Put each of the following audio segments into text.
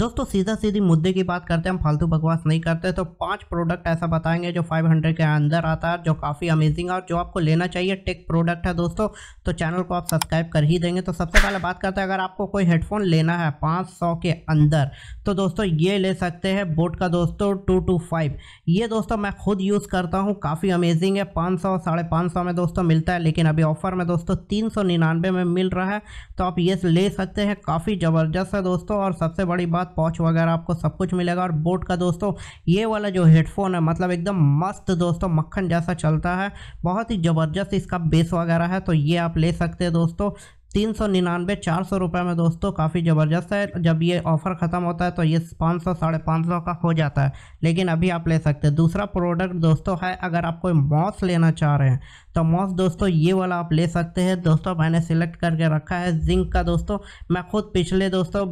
दोस्तों सीधा सीधी मुद्दे की बात करते हैं हम फालतू बकवास नहीं करते तो पांच प्रोडक्ट ऐसा बताएंगे जो 500 के अंदर आता है जो काफ़ी अमेजिंग है और जो आपको लेना चाहिए टेक प्रोडक्ट है दोस्तों तो चैनल को आप सब्सक्राइब कर ही देंगे तो सबसे पहले बात करते हैं अगर आपको कोई हेडफोन लेना है 500 के अंदर तो दोस्तों ये ले सकते हैं बोट का दोस्तों टू टू फाइव ये दोस्तों मैं खुद यूज़ करता हूँ काफ़ी अमेजिंग है पाँच सौ साढ़े पाँच सौ में दोस्तों मिलता है लेकिन अभी ऑफर में दोस्तों तीन सौ निन्यानवे में मिल रहा है तो आप ये ले सकते हैं काफ़ी ज़बरदस्त है दोस्तों और सबसे बड़ी बात बाद पॉच वगैरह आपको सब कुछ मिलेगा और बोट का दोस्तों ये वाला जो हेडफोन है मतलब एकदम मस्त दोस्तों मक्खन जैसा चलता है बहुत ही ज़बरदस्त इसका बेस वगैरह है तो ये आप ले सकते हैं दोस्तों तीन सौ निन्यानवे चार सौ रुपये में दोस्तों काफ़ी ज़बरदस्त है जब ये ऑफ़र ख़त्म होता है तो ये पाँच सौ साढ़े पाँच सौ का हो जाता है लेकिन अभी आप ले सकते हैं दूसरा प्रोडक्ट दोस्तों है अगर आप कोई मॉस लेना चाह रहे हैं तो मॉस दोस्तों ये वाला आप ले सकते हैं दोस्तों मैंने सिलेक्ट करके रखा है जिंक का दोस्तों मैं खुद पिछले दोस्तों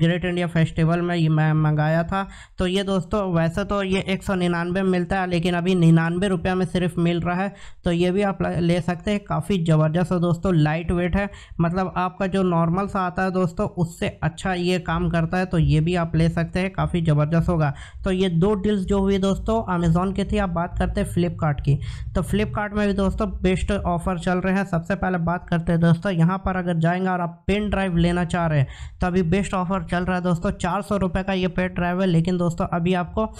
ग्रेट इंडिया फेस्टिवल में मैं मंगाया था तो ये दोस्तों वैसे तो ये एक सौ निन्यानवे में मिलता है लेकिन अभी निन्यानवे रुपये में सिर्फ मिल रहा है तो ये भी आप ले सकते हैं काफ़ी ज़बरदस्त है दोस्तों लाइट वेट है मतलब आपका जो नॉर्मल सा आता है दोस्तों उससे अच्छा ये काम करता है तो ये भी आप ले सकते हैं काफ़ी ज़बरदस्त होगा तो ये दो डील्स जो हुई दोस्तों अमेज़ोन की थी आप बात करते हैं फ्लिपकार्ट की तो फ्लिपकार्ट में भी दोस्तों बेस्ट ऑफर चल रहे हैं सबसे पहले बात करते हैं दोस्तों यहाँ पर अगर जाएंगे और आप पेन ड्राइव लेना चाह रहे हैं तो अभी बेस्ट ऑफर चल रहा है दोस्तों चार सौ रुपये का ये पेन ड्राइव है लेकिन दोस्तों अभी आपको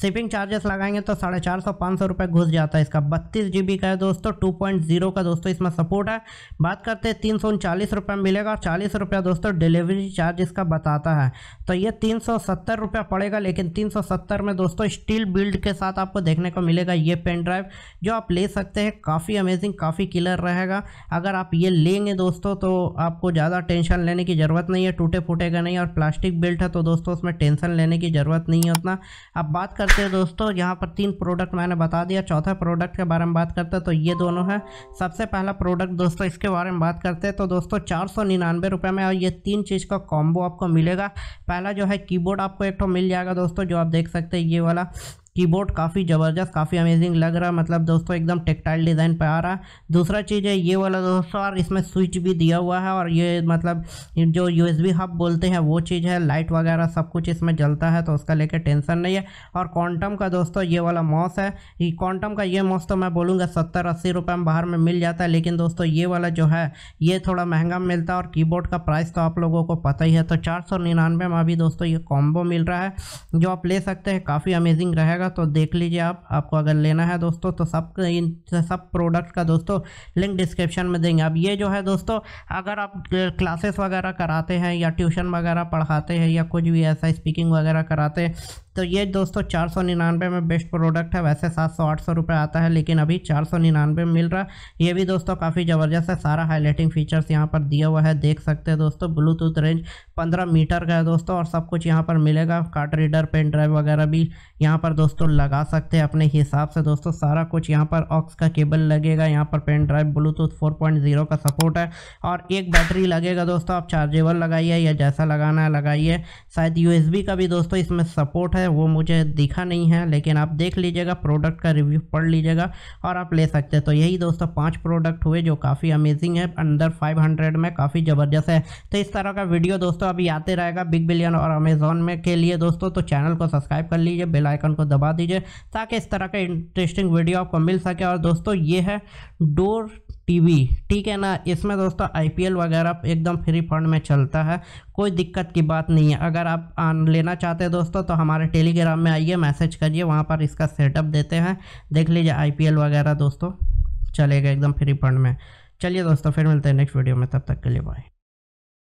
शिपिंग चार्जेस लगाएंगे तो साढ़े चार सौ पाँच सौ रुपये घुस जाता है इसका बत्तीस जी का है दोस्तों टू पॉइंट जीरो का दोस्तों इसमें सपोर्ट है बात करते हैं तीन सौ चालीस रुपये मिलेगा चालीस रुपया दोस्तों डिलीवरी चार्ज इसका बताता है तो ये तीन सौ सत्तर रुपया पड़ेगा लेकिन तीन सौ सत्तर में दोस्तों स्टील बिल्ड के साथ आपको देखने को मिलेगा ये पेन ड्राइव जो आप ले सकते हैं काफ़ी अमेजिंग काफ़ी क्लियर रहेगा अगर आप ये लेंगे दोस्तों तो आपको ज़्यादा टेंशन लेने की ज़रूरत नहीं है टूटे फूटेगा नहीं और प्लास्टिक बिल्ट है तो दोस्तों उसमें टेंशन लेने की ज़रूरत नहीं है उतना अब बात करते हैं दोस्तों यहाँ पर तीन प्रोडक्ट मैंने बता दिया चौथा प्रोडक्ट के बारे में बात करते हैं तो ये दोनों है सबसे पहला प्रोडक्ट दोस्तों इसके बारे में बात करते हैं तो दोस्तों चार सौ निन्यानवे रुपये में और ये तीन चीज़ का कॉम्बो आपको मिलेगा पहला जो है कीबोर्ड आपको एक तो मिल जाएगा दोस्तों जो आप देख सकते हैं ये वाला कीबोर्ड काफ़ी ज़बरदस्त काफ़ी अमेजिंग लग रहा मतलब दोस्तों एकदम टेक्टाइल डिज़ाइन पर आ रहा दूसरा चीज़ है ये वाला दोस्तों और इसमें स्विच भी दिया हुआ है और ये मतलब जो यूएसबी हब बोलते हैं वो चीज़ है लाइट वगैरह सब कुछ इसमें जलता है तो उसका लेकर टेंशन नहीं है और क्वांटम का दोस्तों ये वाला मॉस है क्वांटम का ये मॉस तो मैं बोलूँगा सत्तर अस्सी रुपये में बाहर में मिल जाता है लेकिन दोस्तों ये वाला जो है ये थोड़ा महंगा मिलता है और कीबोर्ड का प्राइस तो आप लोगों को पता ही है तो चार में अभी दोस्तों ये कॉम्बो मिल रहा है जो आप ले सकते हैं काफ़ी अमेजिंग रहेगा जाएगा तो देख लीजिए आप आपको अगर लेना है दोस्तों तो सब इन सब प्रोडक्ट का दोस्तों लिंक डिस्क्रिप्शन में देंगे अब ये जो है दोस्तों अगर आप क्लासेस वगैरह कराते हैं या ट्यूशन वगैरह पढ़ाते हैं या कुछ भी ऐसा स्पीकिंग वगैरह कराते हैं तो ये दोस्तों चार सौ निन्यानवे में बेस्ट प्रोडक्ट है वैसे सात सौ आठ सौ रुपये आता है लेकिन अभी चार सौ निन्यानवे में मिल रहा है ये भी दोस्तों काफ़ी ज़बरदस्त है सारा हाईलाइटिंग फीचर्स यहाँ पर दिया हुआ है देख सकते हैं दोस्तों ब्लूटूथ रेंज पंद्रह मीटर का है दोस्तों और सब कुछ यहाँ पर मिलेगा कार्ट रीडर पेन ड्राइव वगैरह भी यहाँ पर दोस्तों लगा सकते हैं अपने हिसाब से दोस्तों सारा कुछ यहाँ पर ऑक्स का केबल लगेगा यहाँ पर pen drive bluetooth four point zero का सपोर्ट है और एक बैटरी लगेगा दोस्तों आप चार्जेबल लगाइए या जैसा लगाना है लगाइए शायद बी का भी दोस्तों इसमें सपोर्ट है है वो मुझे दिखा नहीं है लेकिन आप देख लीजिएगा प्रोडक्ट का रिव्यू पढ़ लीजिएगा और आप ले सकते हैं तो यही दोस्तों पांच प्रोडक्ट हुए जो काफ़ी अमेजिंग है अंडर 500 में काफ़ी ज़बरदस्त है तो इस तरह का वीडियो दोस्तों अभी आते रहेगा बिग बिलियन और अमेजोन में के लिए दोस्तों तो चैनल को सब्सक्राइब कर लीजिए बेलाइकन को दबा दीजिए ताकि इस तरह का इंटरेस्टिंग वीडियो आपको मिल सके और दोस्तों ये है डोर टीवी ठीक है ना इसमें दोस्तों आईपीएल वगैरह एकदम फ्री फंड में चलता है कोई दिक्कत की बात नहीं है अगर आप आन लेना चाहते हैं दोस्तों तो हमारे टेलीग्राम में आइए मैसेज करिए वहाँ पर इसका सेटअप देते हैं देख लीजिए आईपीएल वगैरह दोस्तों चलेगा एकदम फ्री फंड में चलिए दोस्तों फिर मिलते हैं नेक्स्ट वीडियो में तब तक के लिए बाय